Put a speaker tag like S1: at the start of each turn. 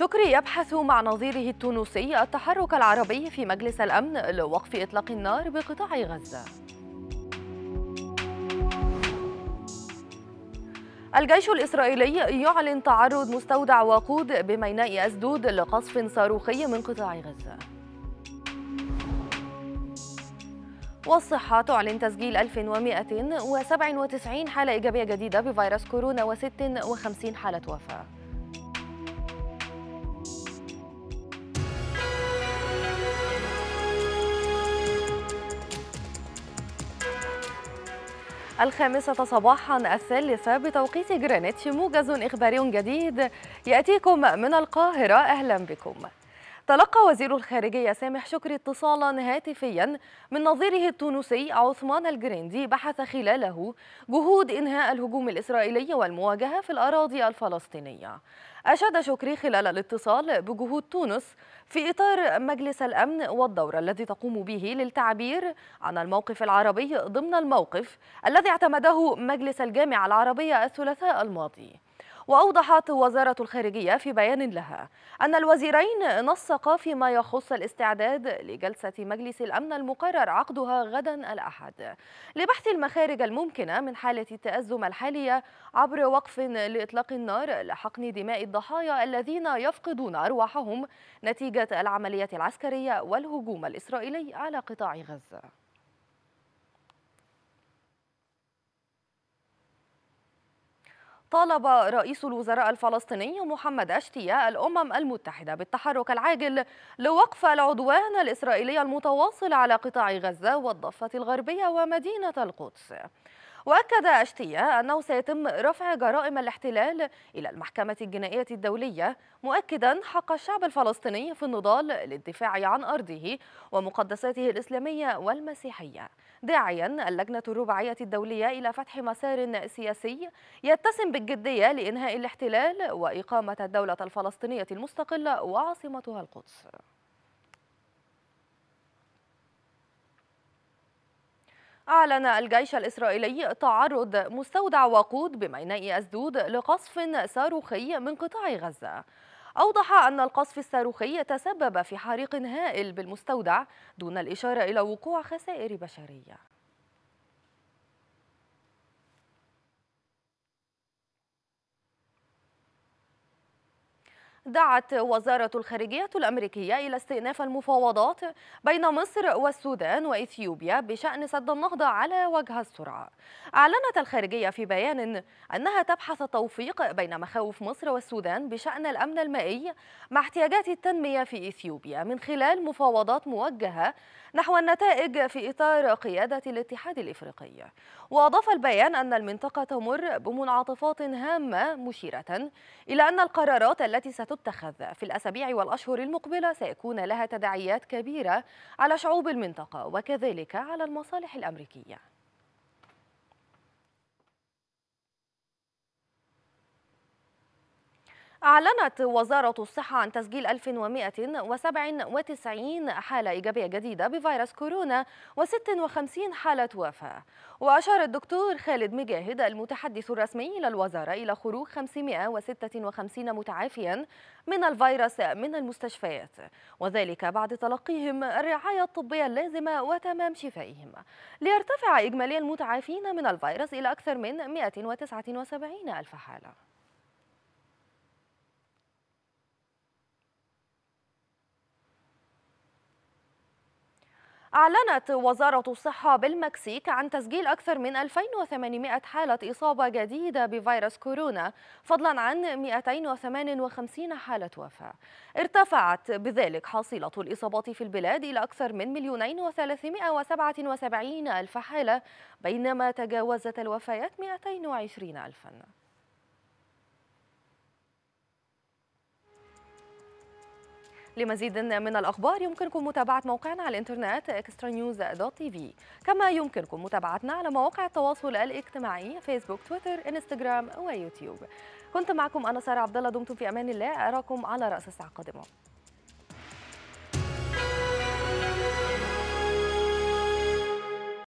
S1: شكري يبحث مع نظيره التونسي التحرك العربي في مجلس الأمن لوقف إطلاق النار بقطاع غزة الجيش الإسرائيلي يعلن تعرض مستودع وقود بميناء أسدود لقصف صاروخي من قطاع غزة والصحة تعلن تسجيل 1197 حالة إيجابية جديدة بفيروس كورونا و56 حالة وفاة الخامسة صباحا الثالثة بتوقيت جرينتش موجز إخباري جديد يأتيكم من القاهرة أهلا بكم تلقى وزير الخارجية سامح شكري اتصالا هاتفيا من نظيره التونسي عثمان الجريندي بحث خلاله جهود إنهاء الهجوم الإسرائيلي والمواجهة في الأراضي الفلسطينية أشاد شكري خلال الاتصال بجهود تونس في إطار مجلس الأمن والدور الذي تقوم به للتعبير عن الموقف العربي ضمن الموقف الذي اعتمده مجلس الجامعة العربية الثلاثاء الماضي وأوضحت وزارة الخارجية في بيان لها أن الوزيرين نسقا فيما يخص الاستعداد لجلسة مجلس الأمن المقرر عقدها غدا الأحد لبحث المخارج الممكنة من حالة التأزم الحالية عبر وقف لإطلاق النار لحقن دماء الضحايا الذين يفقدون أرواحهم نتيجة العمليات العسكرية والهجوم الإسرائيلي على قطاع غزة طالب رئيس الوزراء الفلسطيني محمد أشتياء الأمم المتحدة بالتحرك العاجل لوقف العدوان الإسرائيلي المتواصل على قطاع غزة والضفة الغربية ومدينة القدس وأكد أشتية أنه سيتم رفع جرائم الاحتلال إلى المحكمة الجنائية الدولية مؤكدا حق الشعب الفلسطيني في النضال للدفاع عن أرضه ومقدساته الإسلامية والمسيحية داعيا اللجنة الرباعية الدولية إلى فتح مسار سياسي يتسم بالجدية لإنهاء الاحتلال وإقامة الدولة الفلسطينية المستقلة وعاصمتها القدس أعلن الجيش الإسرائيلي تعرض مستودع وقود بميناء أسدود لقصف صاروخي من قطاع غزة أوضح أن القصف الصاروخي تسبب في حريق هائل بالمستودع دون الإشارة إلى وقوع خسائر بشرية دعت وزارة الخارجية الأمريكية إلى استئناف المفاوضات بين مصر والسودان وإثيوبيا بشأن سد النهضة على وجه السرعة أعلنت الخارجية في بيان أنها تبحث التوفيق بين مخاوف مصر والسودان بشأن الأمن المائي مع احتياجات التنمية في إثيوبيا من خلال مفاوضات موجهة نحو النتائج في إطار قيادة الاتحاد الإفريقي وأضاف البيان أن المنطقة تمر بمنعطفات هامة مشيرة إلى أن القرارات التي ست تتخذ في الأسابيع والأشهر المقبلة سيكون لها تداعيات كبيرة على شعوب المنطقة وكذلك على المصالح الأمريكية أعلنت وزارة الصحة عن تسجيل 1197 حالة إيجابية جديدة بفيروس كورونا و56 حالة وفاة وأشار الدكتور خالد مجاهد المتحدث الرسمي إلى الوزارة إلى خروج 556 متعافيا من الفيروس من المستشفيات وذلك بعد تلقيهم الرعاية الطبية اللازمة وتمام شفائهم ليرتفع إجمالي المتعافين من الفيروس إلى أكثر من 179 ألف حالة أعلنت وزارة الصحة بالمكسيك عن تسجيل أكثر من 2800 حالة إصابة جديدة بفيروس كورونا فضلا عن 258 حالة وفاة ارتفعت بذلك حصيلة الإصابات في البلاد إلى أكثر من مليونين وثلاثمائة وسبعة وسبعين ألف حالة بينما تجاوزت الوفيات 220 ألفاً لمزيد من الأخبار يمكنكم متابعة موقعنا على الإنترنت اكسترا نيوز دوت تي في كما يمكنكم متابعتنا على مواقع التواصل الاجتماعي فيسبوك تويتر انستغرام ويوتيوب كنت معكم أنا سارة عبدالله دمتم في أمان الله أراكم على رأس الساعة القادمة